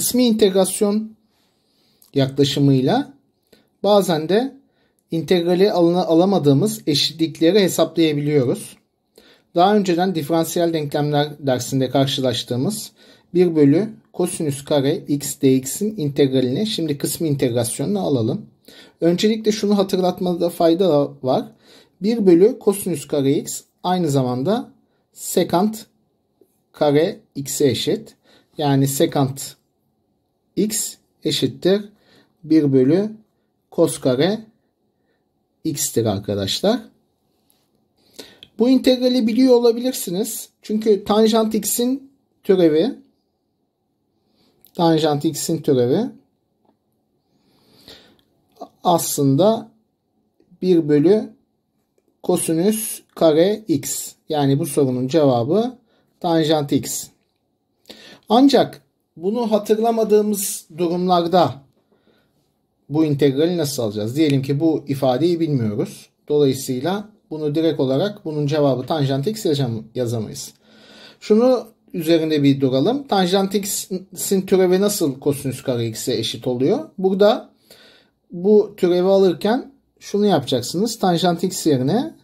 kısmi integrasyon yaklaşımıyla bazen de integrali alamadığımız eşitlikleri hesaplayabiliyoruz. Daha önceden diferansiyel denklemler dersinde karşılaştığımız 1 bölü kosinüs kare x dx'in integralini şimdi kısmi integrasyonla alalım. Öncelikle şunu hatırlatmada fayda var. 1 bölü kosinüs kare x aynı zamanda sekant kare x'e eşit. Yani sekant x eşittir 1 bölü kos kare x'tir arkadaşlar. Bu integrali biliyor olabilirsiniz. Çünkü tanjant x'in türevi tanjant x'in türevi aslında 1 bölü kosinüs kare x. Yani bu sorunun cevabı tanjant x. Ancak bunu hatırlamadığımız durumlarda bu integrali nasıl alacağız? Diyelim ki bu ifadeyi bilmiyoruz. Dolayısıyla bunu direkt olarak bunun cevabı tanjant x yazamayız. Şunu üzerinde bir duralım. Tanjant x'in türevi nasıl kosinüs kare x'e eşit oluyor? Burada bu türevi alırken şunu yapacaksınız. Tanjant x yerine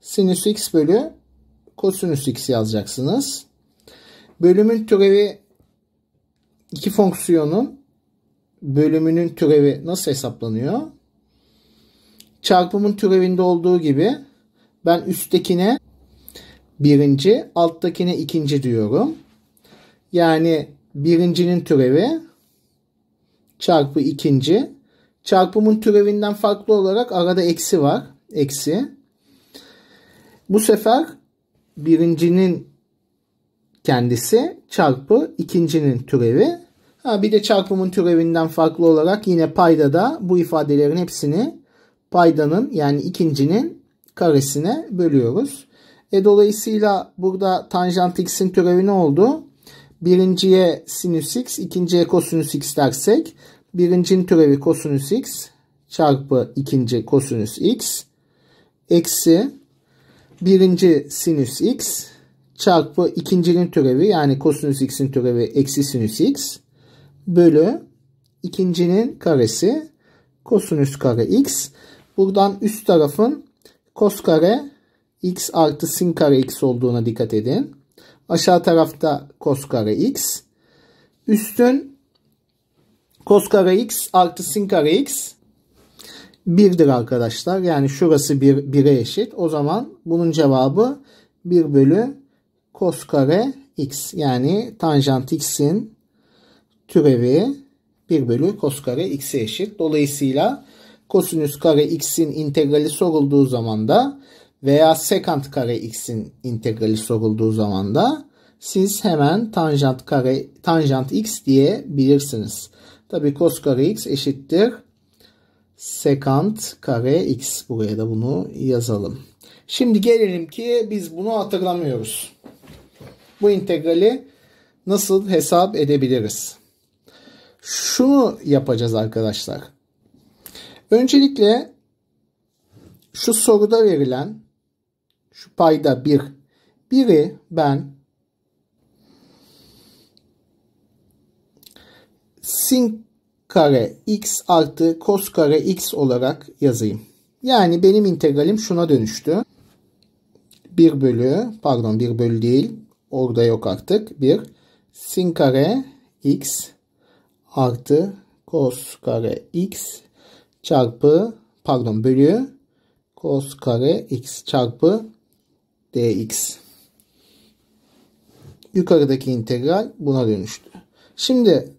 sinüs x bölü kosinüs x yazacaksınız. Bölümün türevi iki fonksiyonun bölümünün türevi nasıl hesaplanıyor? Çarpımın türevinde olduğu gibi ben üsttekine birinci, alttakine ikinci diyorum. Yani birincinin türevi çarpı ikinci. Çarpımın türevinden farklı olarak arada eksi var. Eksi. Bu sefer birincinin kendisi çarpı ikincinin türevi Ha, bir de çarpımın türevinden farklı olarak yine payda da bu ifadelerin hepsini paydanın yani ikincinin karesine bölüyoruz. E, dolayısıyla burada tanjant x'in türevi ne oldu? Birinciye sinüs x, ikinciye kosinüs x dersek birincinin türevi kosinüs x çarpı ikinci kosinüs x eksi birinci sinüs x çarpı ikincinin türevi yani kosinüs x'in türevi eksi sinüs x bölü ikincinin karesi kosinüs kare x. Buradan üst tarafın kos kare x artı sin kare x olduğuna dikkat edin. Aşağı tarafta kos kare x. Üstün kos kare x artı sin kare x 1'dir arkadaşlar. Yani şurası 1, 1'e eşit. O zaman bunun cevabı 1 bölü kos kare x. Yani tanjant x'in türevi 1 bölü kos kare x'e eşit. Dolayısıyla kosinüs kare x'in integrali sorulduğu zaman da veya sekant kare x'in integrali sorulduğu zaman da siz hemen tanjant kare tanjant x diyebilirsiniz. Tabi kos kare x eşittir sekant kare x. Buraya da bunu yazalım. Şimdi gelelim ki biz bunu hatırlamıyoruz. Bu integrali nasıl hesap edebiliriz? şunu yapacağız arkadaşlar. Öncelikle şu soruda verilen şu payda bir biri ben sin kare x artı kos kare x olarak yazayım. Yani benim integralim şuna dönüştü. 1 bölü pardon 1 bölü değil orada yok artık 1 sin kare x artı cos kare x çarpı pardon bölü cos kare x çarpı dx. Yukarıdaki integral buna dönüştü. Şimdi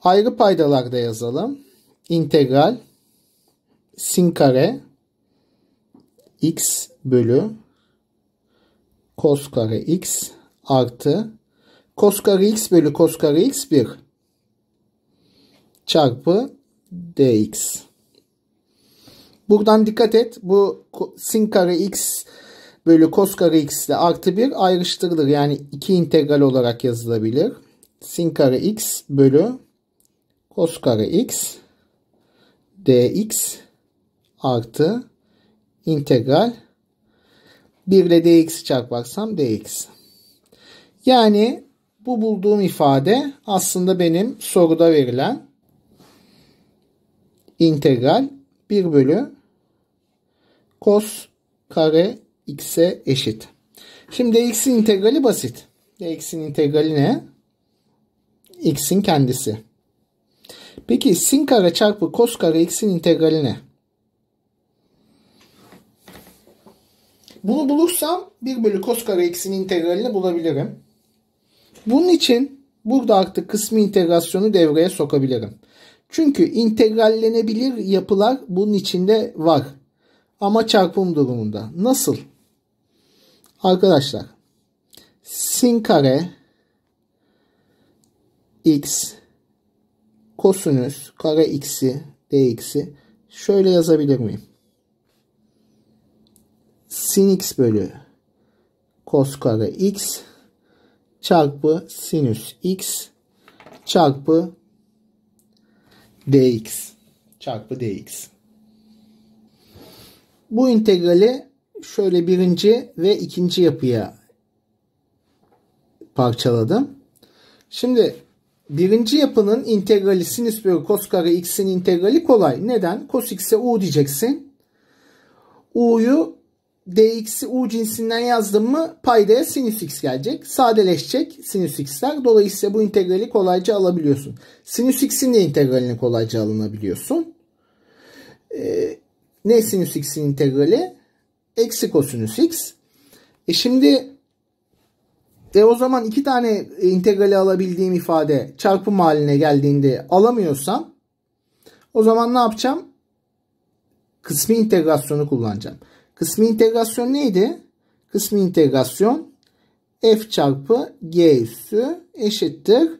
ayrı paydalarda yazalım. İntegral sin kare x bölü cos kare x artı cos kare x bölü cos kare x 1 çarpı dx. Buradan dikkat et. Bu sin kare x bölü kos kare x ile artı 1 ayrıştırılır. Yani iki integral olarak yazılabilir. Sin kare x bölü kos kare x dx artı integral 1 ile dx'i çarparsam dx. Yani bu bulduğum ifade aslında benim soruda verilen integral 1 bölü kos kare x'e eşit. Şimdi x'in integrali basit. x'in integrali ne? x'in kendisi. Peki sin kare çarpı kos kare x'in integrali ne? Bunu bulursam 1 bölü kos kare x'in integralini bulabilirim. Bunun için burada artık kısmi integrasyonu devreye sokabilirim. Çünkü integrallenebilir yapılar bunun içinde var. Ama çarpım durumunda. Nasıl? Arkadaşlar sin kare x kosinüs kare x'i dx'i şöyle yazabilir miyim? Sin x bölü kos kare x çarpı sinüs x çarpı dx çarpı dx. Bu integrali şöyle birinci ve ikinci yapıya parçaladım. Şimdi birinci yapının integrali sinüs bölü cos kare x'in integrali kolay. Neden? Cos x'e u diyeceksin. u'yu dx'i u cinsinden yazdım mı paydaya sinüs x gelecek. Sadeleşecek sinüs x'ler. Dolayısıyla bu integrali kolayca alabiliyorsun. Sinüs x'in de integralini kolayca alınabiliyorsun. Ee, ne sinüs x'in integrali? Eksi kosinüs x. E şimdi e o zaman iki tane integrali alabildiğim ifade çarpım haline geldiğinde alamıyorsam o zaman ne yapacağım? Kısmi integrasyonu kullanacağım. Kısmi integrasyon neydi? Kısmi integrasyon f çarpı g üssü eşittir.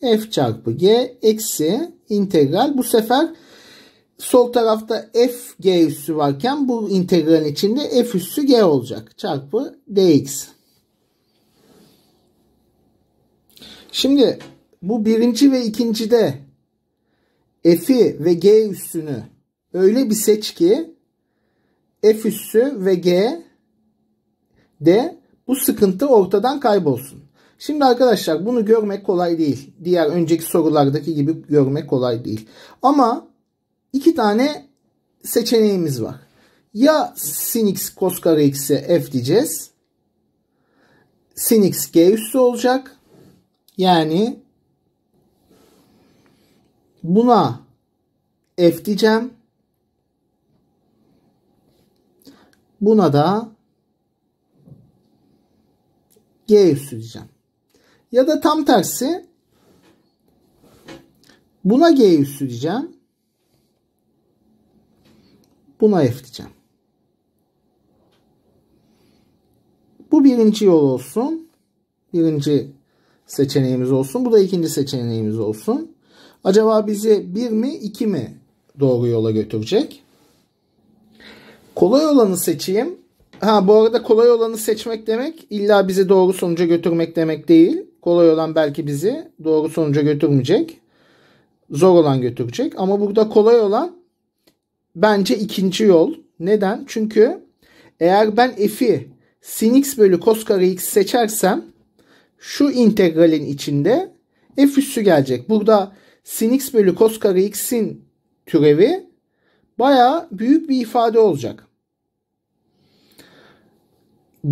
f çarpı g eksi integral. Bu sefer sol tarafta f g üssü varken bu integralin içinde f üssü g olacak. Çarpı dx. Şimdi bu birinci ve ikincide f'i ve g üssünü öyle bir seç ki F üssü ve G de bu sıkıntı ortadan kaybolsun. Şimdi arkadaşlar bunu görmek kolay değil. Diğer önceki sorulardaki gibi görmek kolay değil. Ama iki tane seçeneğimiz var. Ya sin x cos kare x'e f diyeceğiz. Sin x g üssü olacak. Yani buna f diyeceğim. Buna da G üssü diyeceğim. Ya da tam tersi buna G üssü diyeceğim. Buna F diyeceğim. Bu birinci yol olsun. Birinci seçeneğimiz olsun. Bu da ikinci seçeneğimiz olsun. Acaba bizi bir mi iki mi doğru yola götürecek? Kolay olanı seçeyim. Ha bu arada kolay olanı seçmek demek illa bizi doğru sonuca götürmek demek değil. Kolay olan belki bizi doğru sonuca götürmeyecek. Zor olan götürecek. Ama burada kolay olan bence ikinci yol. Neden? Çünkü eğer ben f'i sin x bölü cos kare x seçersem şu integralin içinde f üssü gelecek. Burada sin x bölü cos kare x'in türevi baya büyük bir ifade olacak.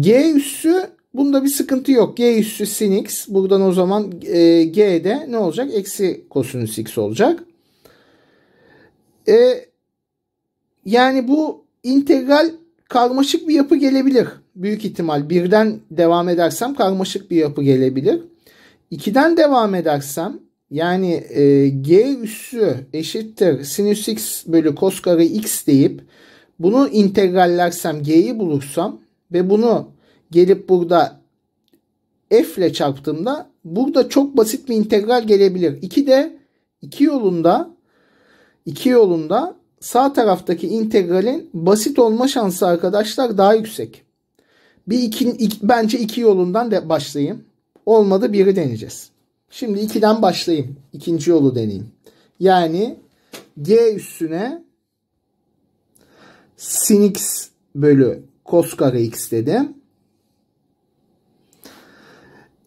G üssü bunda bir sıkıntı yok. G üssü sin x. Buradan o zaman e, G'de ne olacak? Eksi kosinüs x olacak. E, yani bu integral karmaşık bir yapı gelebilir. Büyük ihtimal birden devam edersem karmaşık bir yapı gelebilir. 2'den devam edersem yani e, g üssü eşittir sinüs x bölü kos kare x deyip bunu integrallersem g'yi bulursam ve bunu gelip burada f ile çarptığımda burada çok basit bir integral gelebilir. 2 de 2 yolunda 2 yolunda sağ taraftaki integralin basit olma şansı arkadaşlar daha yüksek. Bir iki, iki, bence 2 yolundan de başlayayım. Olmadı biri deneyeceğiz. Şimdi 2'den başlayayım. ikinci yolu deneyeyim. Yani g üstüne sin x bölü cos kare x dedim.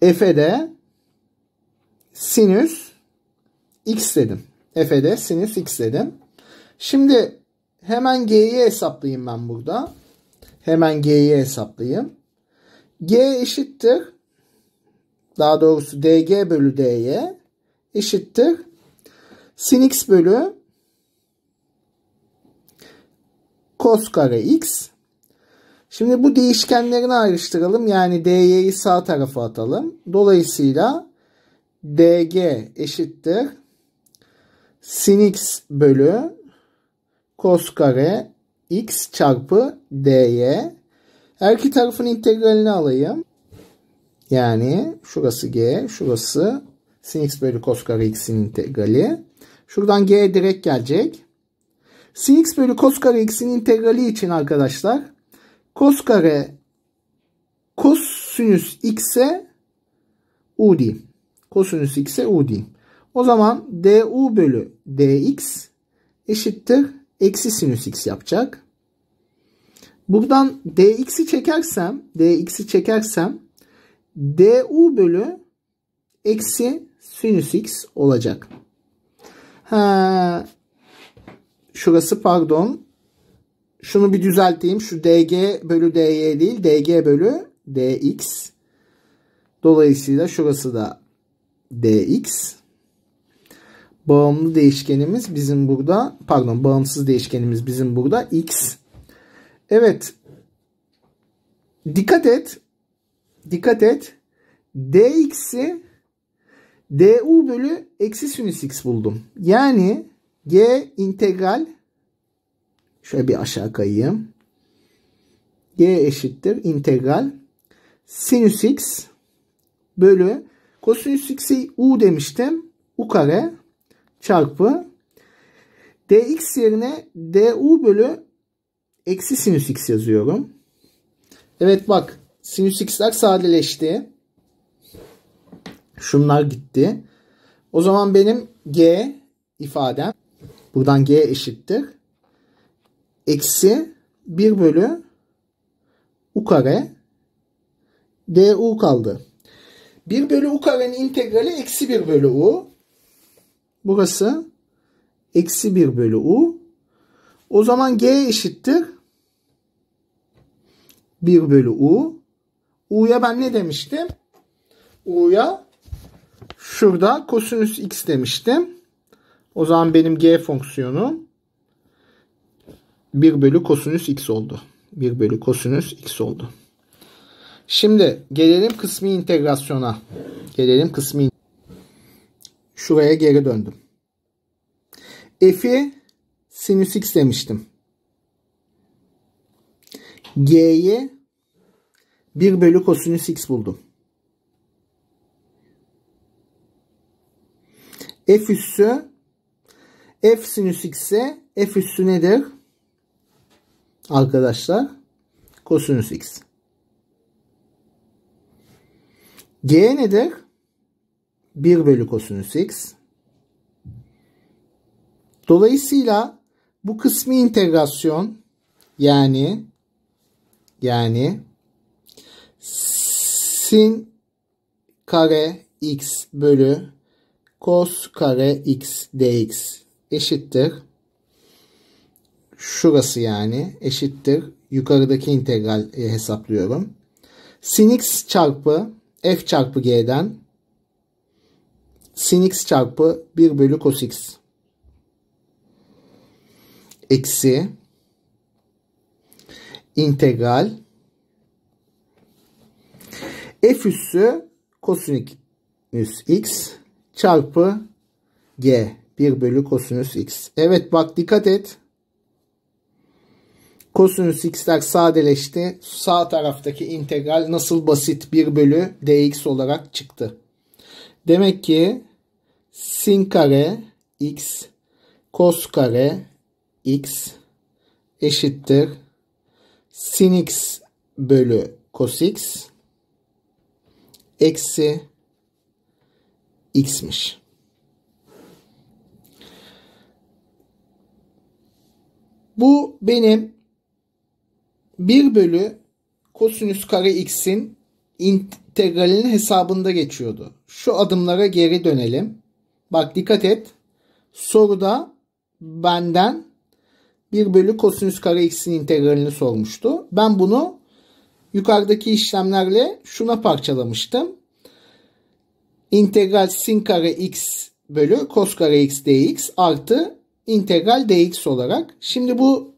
F'e de sinüs x dedim. F'e de sinüs x dedim. Şimdi hemen g'yi hesaplayayım ben burada. Hemen g'yi hesaplayayım. g eşittir. Daha doğrusu dg bölü dy eşittir. Sin x bölü cos kare x Şimdi bu değişkenlerini ayrıştıralım. Yani DY'yi sağ tarafa atalım. Dolayısıyla DG eşittir. Sin x bölü kos kare x çarpı dy. Her iki tarafın integralini alayım. Yani şurası g, şurası sin x bölü kos kare x'in integrali. Şuradan g direkt gelecek. sin x bölü kos kare x'in integrali için arkadaşlar Kos kare sinüs x'e u diyeyim. sinüs x'e u diyeyim. O zaman du bölü dx eşittir eksi sinüs x yapacak. Buradan dx'i çekersem dx'i çekersem du bölü eksi sinüs x olacak. Ha, şurası pardon şunu bir düzelteyim. Şu dg bölü dy değil dg bölü dx. Dolayısıyla şurası da dx. Bağımlı değişkenimiz bizim burada pardon bağımsız değişkenimiz bizim burada x. Evet. Dikkat et. Dikkat et. dx'i du bölü eksi sinüs x buldum. Yani g integral Şöyle bir aşağı kayayım. Y eşittir integral sinüs x bölü kosinüs x'i u demiştim. u kare çarpı dx yerine du bölü eksi sinüs x yazıyorum. Evet bak sinüs x'ler sadeleşti. Şunlar gitti. O zaman benim g ifadem buradan g eşittir eksi 1 bölü u kare du kaldı. 1 bölü u karenin integrali eksi 1 bölü u. Burası eksi 1 bölü u. O zaman g eşittir 1 bölü u. u'ya ben ne demiştim? u'ya şurada kosinüs x demiştim. O zaman benim g fonksiyonum 1 bölü kosinüs x oldu. 1 bölü kosinüs x oldu. Şimdi gelelim kısmi integrasyona. Gelelim kısmi Şuraya geri döndüm. F'i sinüs x demiştim. G'yi 1 bölü kosinüs x buldum. F üssü F sinüs x'e F üssü nedir? arkadaşlar kosinüs x. G nedir? 1 bölü kosinüs x. Dolayısıyla bu kısmi integrasyon yani yani sin kare x bölü cos kare x dx eşittir şurası yani eşittir yukarıdaki integral e, hesaplıyorum. Sin x çarpı f çarpı g'den sin x çarpı 1 bölü cos x eksi integral f üssü kosinüs x çarpı g 1 bölü kosinüs x. Evet bak dikkat et. Kosinüs x'ler sadeleşti. Sağ taraftaki integral nasıl basit 1 bölü dx olarak çıktı. Demek ki sin kare x kos kare x eşittir sin x bölü kos x eksi x'miş. Bu benim 1 bölü kosinüs kare x'in integralinin hesabında geçiyordu. Şu adımlara geri dönelim. Bak dikkat et. Soruda benden 1 bölü kosinüs kare x'in integralini sormuştu. Ben bunu yukarıdaki işlemlerle şuna parçalamıştım. İntegral sin kare x bölü kos kare x dx artı integral dx olarak. Şimdi bu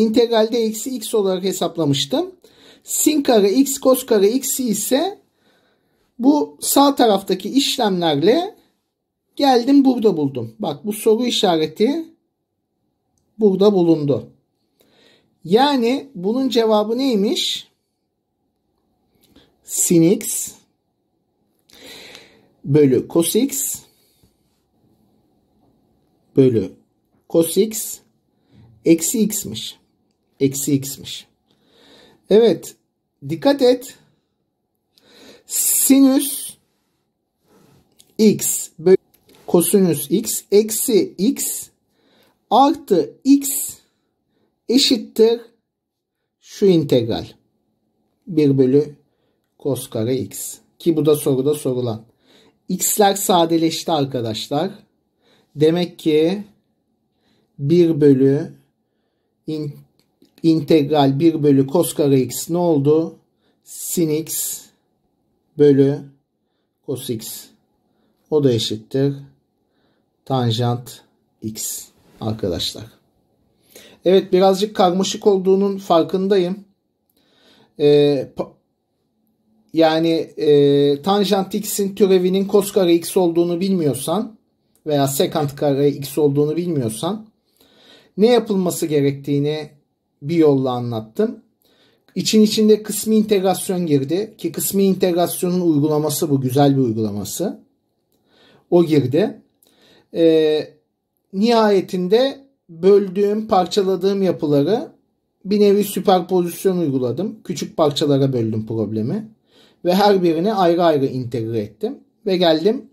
integralde x'i x olarak hesaplamıştım. Sin kare x kos kare x ise bu sağ taraftaki işlemlerle geldim burada buldum. Bak bu soru işareti burada bulundu. Yani bunun cevabı neymiş? Sin x bölü cos x bölü cos x eksi x'miş. Eksi x'miş. Evet. Dikkat et. Sinüs x bölü kosinüs x eksi x artı x eşittir şu integral. 1 bölü kos kare x. Ki bu da soruda sorulan. X'ler sadeleşti arkadaşlar. Demek ki 1 bölü in, integral 1 bölü cos kare x ne oldu? Sin x bölü cos x. O da eşittir. Tanjant x arkadaşlar. Evet birazcık karmaşık olduğunun farkındayım. Ee, yani e, tanjant x'in türevinin cos kare x olduğunu bilmiyorsan veya sekant kare x olduğunu bilmiyorsan ne yapılması gerektiğini bir yolla anlattım. İçin içinde kısmi integrasyon girdi ki kısmi integrasyonun uygulaması bu güzel bir uygulaması. O girdi. E, nihayetinde böldüğüm, parçaladığım yapıları bir nevi süperpozisyon uyguladım. Küçük parçalara böldüm problemi ve her birini ayrı ayrı integre ettim ve geldim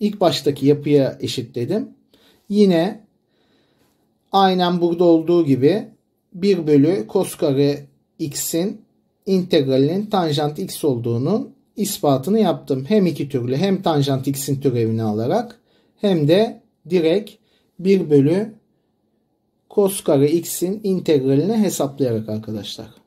ilk baştaki yapıya eşitledim. Yine aynen burada olduğu gibi 1 bölü kos kare x'in integralinin tanjant x olduğunu ispatını yaptım. Hem iki türlü hem tanjant x'in türevini alarak hem de direkt 1 bölü kos kare x'in integralini hesaplayarak arkadaşlar.